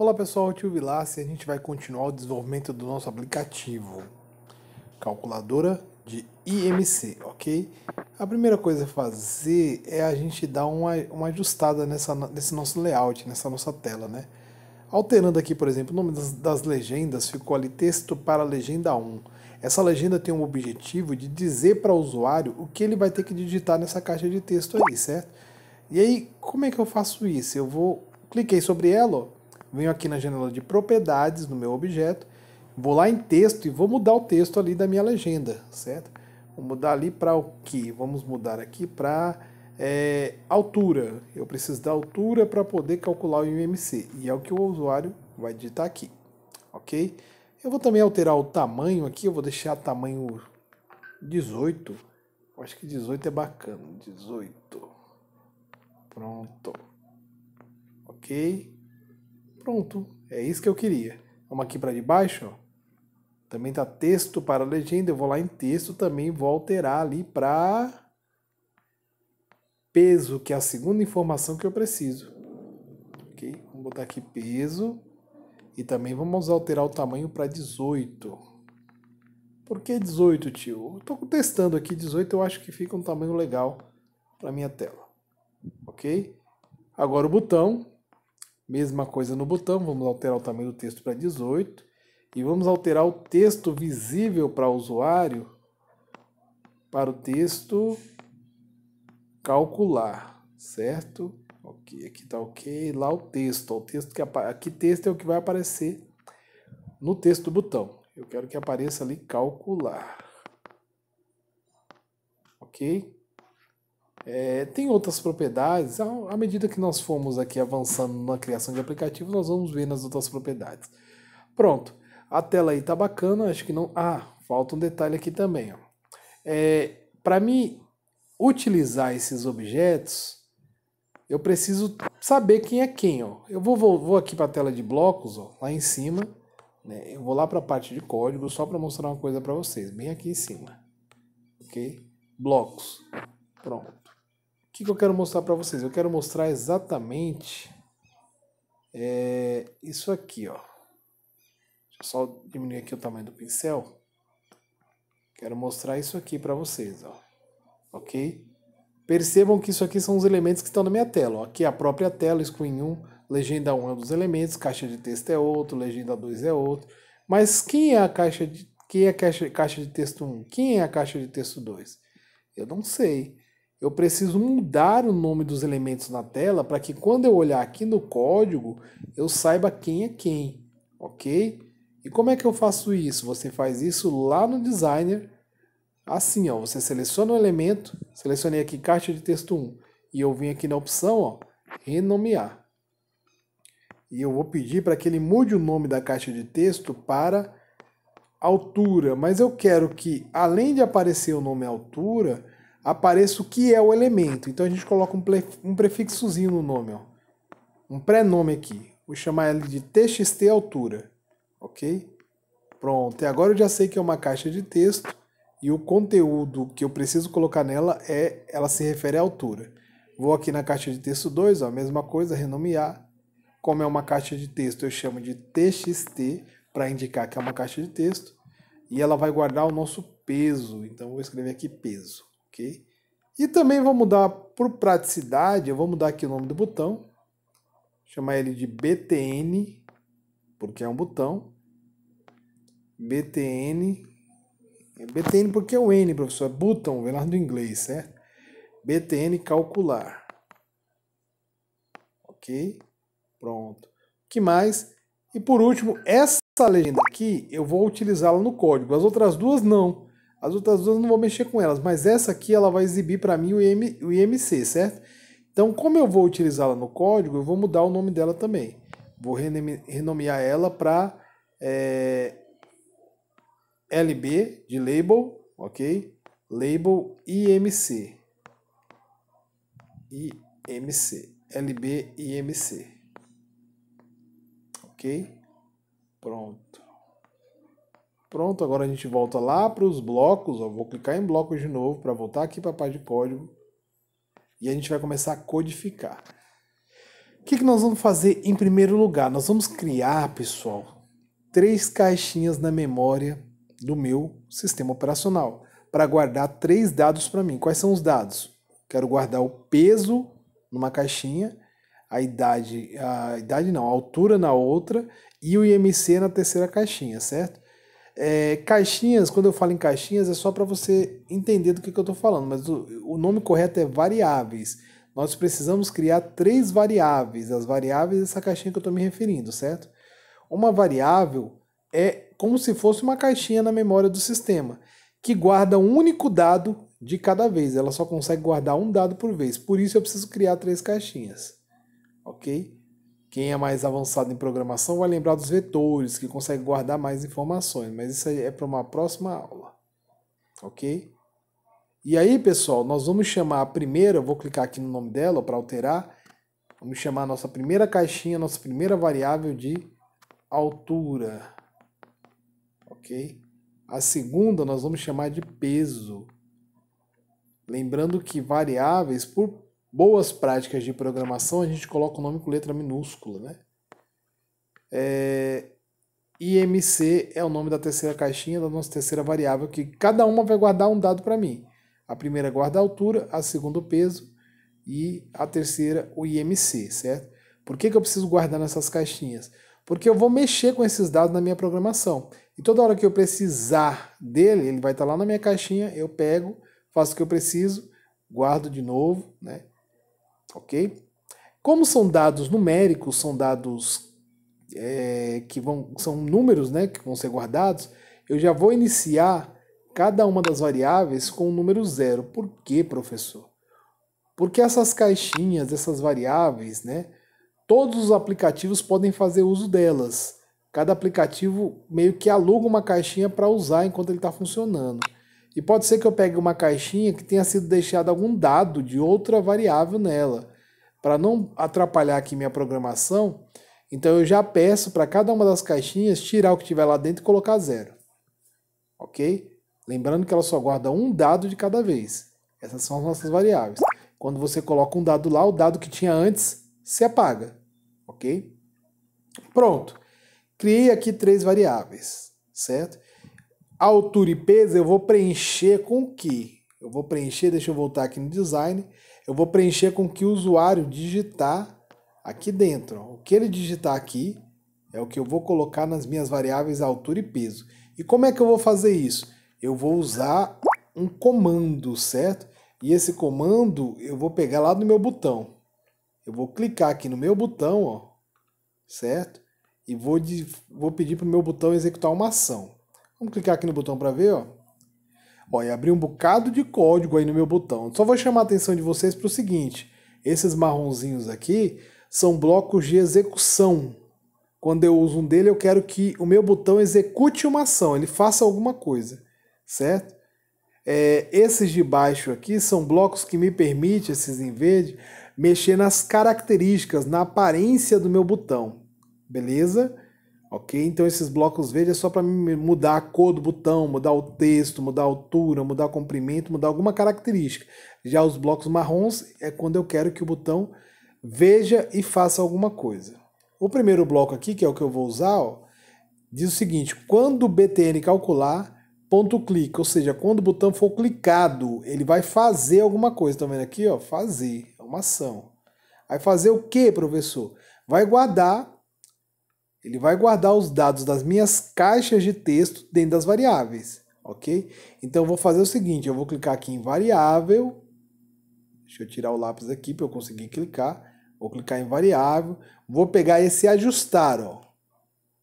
Olá pessoal, tio e a gente vai continuar o desenvolvimento do nosso aplicativo calculadora de IMC, ok? A primeira coisa a fazer é a gente dar uma, uma ajustada nessa, nesse nosso layout, nessa nossa tela, né? Alterando aqui, por exemplo, o nome das, das legendas, ficou ali texto para legenda 1. Essa legenda tem um objetivo de dizer para o usuário o que ele vai ter que digitar nessa caixa de texto aí, certo? E aí, como é que eu faço isso? Eu vou... Cliquei sobre ela, ó venho aqui na janela de propriedades, no meu objeto, vou lá em texto e vou mudar o texto ali da minha legenda, certo? Vou mudar ali para o que? Vamos mudar aqui para é, altura. Eu preciso da altura para poder calcular o IMC. E é o que o usuário vai digitar aqui, ok? Eu vou também alterar o tamanho aqui, eu vou deixar tamanho 18. Eu acho que 18 é bacana, 18. Pronto. Ok? Pronto, é isso que eu queria. Vamos aqui para debaixo, ó. Também tá texto para legenda, eu vou lá em texto também, vou alterar ali para peso, que é a segunda informação que eu preciso. OK? Vamos botar aqui peso e também vamos alterar o tamanho para 18. Por que 18, tio? Estou testando aqui 18, eu acho que fica um tamanho legal para minha tela. OK? Agora o botão Mesma coisa no botão, vamos alterar o tamanho do texto para 18 e vamos alterar o texto visível para o usuário para o texto calcular, certo? Ok, aqui está ok. Lá o texto, o texto que aqui texto é o que vai aparecer no texto do botão. Eu quero que apareça ali calcular, ok? É, tem outras propriedades. À medida que nós formos aqui avançando na criação de aplicativo, nós vamos ver nas outras propriedades. Pronto. A tela aí tá bacana, acho que não. Ah, falta um detalhe aqui também. Ó. É, Para mim utilizar esses objetos, eu preciso saber quem é quem. Ó. Eu vou, vou, vou aqui para a tela de blocos, ó, lá em cima. Né? Eu vou lá para a parte de código só para mostrar uma coisa para vocês, bem aqui em cima. Ok? Blocos. Pronto que, que eu quero mostrar para vocês? Eu quero mostrar exatamente é, isso aqui, ó. Deixa eu só diminuir aqui o tamanho do pincel. Quero mostrar isso aqui para vocês, ó. Ok? Percebam que isso aqui são os elementos que estão na minha tela. Ó. Aqui a própria tela, screen 1, legenda 1 é um dos elementos, caixa de texto é outro, legenda 2 é outro. Mas quem é a caixa de, quem é a caixa, caixa de texto 1? Quem é a caixa de texto 2? Eu não sei eu preciso mudar o nome dos elementos na tela para que quando eu olhar aqui no código, eu saiba quem é quem, ok? E como é que eu faço isso? Você faz isso lá no designer, assim, ó, você seleciona o elemento, selecionei aqui caixa de texto 1, e eu vim aqui na opção, ó, renomear. E eu vou pedir para que ele mude o nome da caixa de texto para altura, mas eu quero que, além de aparecer o nome altura, apareça o que é o elemento. Então a gente coloca um, um prefixozinho no nome, ó. um pré-nome aqui. Vou chamar ele de txt altura, ok? Pronto, e agora eu já sei que é uma caixa de texto e o conteúdo que eu preciso colocar nela é, ela se refere à altura. Vou aqui na caixa de texto 2, a mesma coisa, renomear. Como é uma caixa de texto, eu chamo de txt para indicar que é uma caixa de texto e ela vai guardar o nosso peso. Então vou escrever aqui peso ok? E também vou mudar por praticidade, eu vou mudar aqui o nome do botão, chamar ele de BTN, porque é um botão. BTN, é BTN porque é o N, professor, é button, vem lá do inglês, certo? BTN calcular. Ok? Pronto. O que mais? E por último, essa legenda aqui eu vou utilizá-la no código. As outras duas não. As outras duas eu não vou mexer com elas, mas essa aqui ela vai exibir para mim o, IM, o IMC, certo? Então, como eu vou utilizá-la no código, eu vou mudar o nome dela também. Vou renomear ela para é, LB de label, ok? Label IMC. IMC. LB IMC. Ok? Pronto. Pronto, agora a gente volta lá para os blocos. Ó, vou clicar em blocos de novo para voltar aqui para a parte de código. E a gente vai começar a codificar. O que, que nós vamos fazer em primeiro lugar? Nós vamos criar, pessoal, três caixinhas na memória do meu sistema operacional para guardar três dados para mim. Quais são os dados? Quero guardar o peso numa caixinha, a idade, a idade não, a altura na outra e o IMC na terceira caixinha, certo? É, caixinhas, quando eu falo em caixinhas, é só para você entender do que, que eu estou falando, mas o, o nome correto é variáveis. Nós precisamos criar três variáveis, as variáveis dessa é caixinha que eu estou me referindo, certo? Uma variável é como se fosse uma caixinha na memória do sistema, que guarda um único dado de cada vez. Ela só consegue guardar um dado por vez. Por isso eu preciso criar três caixinhas. OK? Quem é mais avançado em programação vai lembrar dos vetores, que consegue guardar mais informações, mas isso é para uma próxima aula. Ok? E aí, pessoal, nós vamos chamar a primeira, vou clicar aqui no nome dela para alterar. Vamos chamar a nossa primeira caixinha, nossa primeira variável de altura. Ok? A segunda nós vamos chamar de peso. Lembrando que variáveis por boas práticas de programação, a gente coloca o nome com letra minúscula, né? É, IMC é o nome da terceira caixinha, da nossa terceira variável, que cada uma vai guardar um dado para mim. A primeira guarda a altura, a segunda o peso e a terceira o IMC, certo? Por que, que eu preciso guardar nessas caixinhas? Porque eu vou mexer com esses dados na minha programação. E toda hora que eu precisar dele, ele vai estar tá lá na minha caixinha, eu pego, faço o que eu preciso, guardo de novo, né? ok? Como são dados numéricos, são dados é, que vão, são números né, que vão ser guardados, eu já vou iniciar cada uma das variáveis com o número zero. Por quê, professor? Porque essas caixinhas, essas variáveis, né, todos os aplicativos podem fazer uso delas. Cada aplicativo meio que aluga uma caixinha para usar enquanto ele está funcionando. E pode ser que eu pegue uma caixinha que tenha sido deixado algum dado de outra variável nela. Para não atrapalhar aqui minha programação, então eu já peço para cada uma das caixinhas tirar o que tiver lá dentro e colocar zero. Ok? Lembrando que ela só guarda um dado de cada vez. Essas são as nossas variáveis. Quando você coloca um dado lá, o dado que tinha antes se apaga. Ok? Pronto. Criei aqui três variáveis, certo? altura e peso eu vou preencher com o que? Eu vou preencher, deixa eu voltar aqui no design, eu vou preencher com o que o usuário digitar aqui dentro. O que ele digitar aqui é o que eu vou colocar nas minhas variáveis altura e peso. E como é que eu vou fazer isso? Eu vou usar um comando, certo? E esse comando eu vou pegar lá no meu botão. Eu vou clicar aqui no meu botão, ó, certo? E vou, de, vou pedir para o meu botão executar uma ação. Vamos clicar aqui no botão para ver, ó. Olha, abri um bocado de código aí no meu botão. Só vou chamar a atenção de vocês para o seguinte. Esses marronzinhos aqui são blocos de execução. Quando eu uso um dele, eu quero que o meu botão execute uma ação, ele faça alguma coisa, certo? É, esses de baixo aqui são blocos que me permitem, esses em verde, mexer nas características, na aparência do meu botão, beleza? Ok? Então esses blocos verdes é só para mudar a cor do botão, mudar o texto, mudar a altura, mudar o comprimento, mudar alguma característica. Já os blocos marrons é quando eu quero que o botão veja e faça alguma coisa. O primeiro bloco aqui, que é o que eu vou usar, ó, diz o seguinte, quando o BTN calcular, ponto clique, ou seja, quando o botão for clicado, ele vai fazer alguma coisa, também tá vendo aqui? Ó, fazer, é uma ação. Vai fazer o que, professor? Vai guardar ele vai guardar os dados das minhas caixas de texto dentro das variáveis, ok? Então eu vou fazer o seguinte, eu vou clicar aqui em variável, deixa eu tirar o lápis aqui para eu conseguir clicar, vou clicar em variável, vou pegar esse ajustar, ó,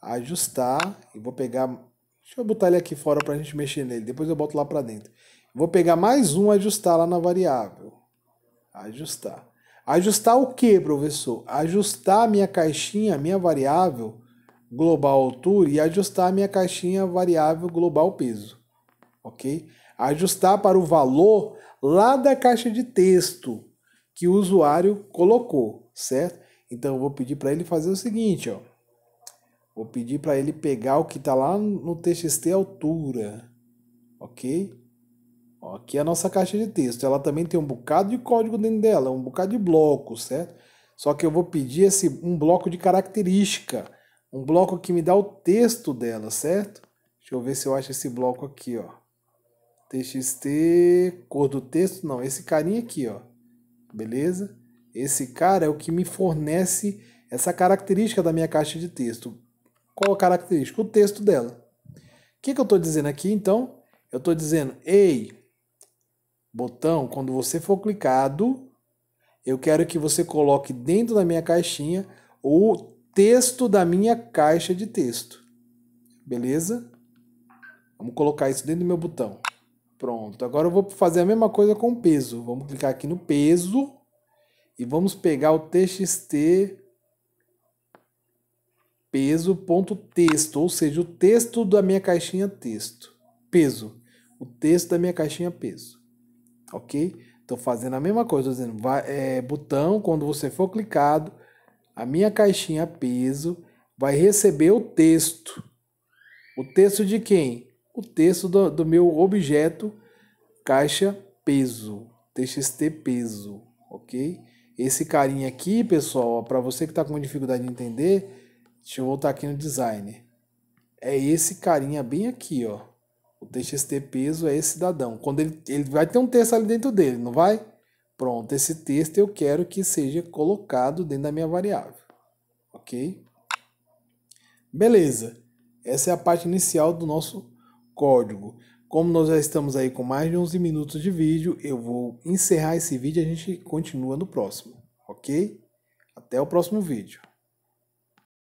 ajustar, e vou pegar, deixa eu botar ele aqui fora para a gente mexer nele, depois eu boto lá para dentro. Vou pegar mais um ajustar lá na variável, ajustar. Ajustar o que, professor? Ajustar a minha caixinha, a minha variável, global altura e ajustar a minha caixinha variável global peso, ok? Ajustar para o valor lá da caixa de texto que o usuário colocou, certo? Então eu vou pedir para ele fazer o seguinte, ó. Vou pedir para ele pegar o que está lá no TXT altura, ok? Ó, aqui é a nossa caixa de texto. Ela também tem um bocado de código dentro dela, um bocado de bloco, certo? Só que eu vou pedir esse, um bloco de característica um bloco que me dá o texto dela, certo? Deixa eu ver se eu acho esse bloco aqui, ó. TXT, cor do texto, não, esse carinha aqui, ó. Beleza? Esse cara é o que me fornece essa característica da minha caixa de texto. Qual a característica? O texto dela. O que, que eu estou dizendo aqui, então? Eu estou dizendo, ei, botão, quando você for clicado, eu quero que você coloque dentro da minha caixinha o texto da minha caixa de texto. Beleza? Vamos colocar isso dentro do meu botão. Pronto. Agora eu vou fazer a mesma coisa com o peso. Vamos clicar aqui no peso e vamos pegar o txt peso.texto, ou seja, o texto da minha caixinha texto. Peso. O texto da minha caixinha peso. OK? Estou fazendo a mesma coisa, dizendo vai, é, botão, quando você for clicado, a minha caixinha peso vai receber o texto. O texto de quem? O texto do, do meu objeto caixa peso, TXT peso, ok? Esse carinha aqui, pessoal, para você que está com dificuldade de entender, deixa eu voltar aqui no design É esse carinha bem aqui, ó. O TXT peso é esse cidadão. Quando ele, ele vai ter um texto ali dentro dele, não vai? Pronto, esse texto eu quero que seja colocado dentro da minha variável, ok? Beleza, essa é a parte inicial do nosso código. Como nós já estamos aí com mais de 11 minutos de vídeo, eu vou encerrar esse vídeo e a gente continua no próximo, ok? Até o próximo vídeo.